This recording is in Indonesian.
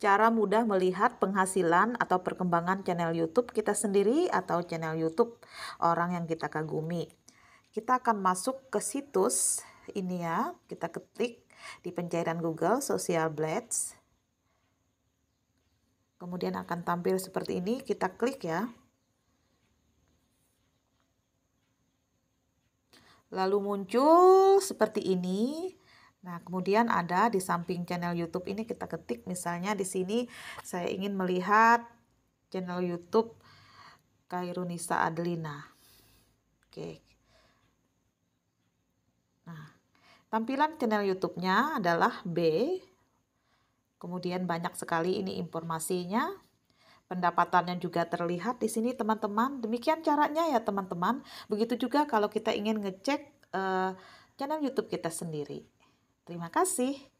cara mudah melihat penghasilan atau perkembangan channel YouTube kita sendiri atau channel YouTube orang yang kita kagumi. Kita akan masuk ke situs ini ya, kita ketik di pencairan Google Social Blades. Kemudian akan tampil seperti ini, kita klik ya. Lalu muncul seperti ini, Nah, kemudian ada di samping channel YouTube ini kita ketik misalnya di sini saya ingin melihat channel YouTube Kairunisa Adlina. Oke. Nah, tampilan channel YouTube-nya adalah B. Kemudian banyak sekali ini informasinya. Pendapatannya juga terlihat di sini teman-teman. Demikian caranya ya teman-teman. Begitu juga kalau kita ingin ngecek uh, channel YouTube kita sendiri. Terima kasih.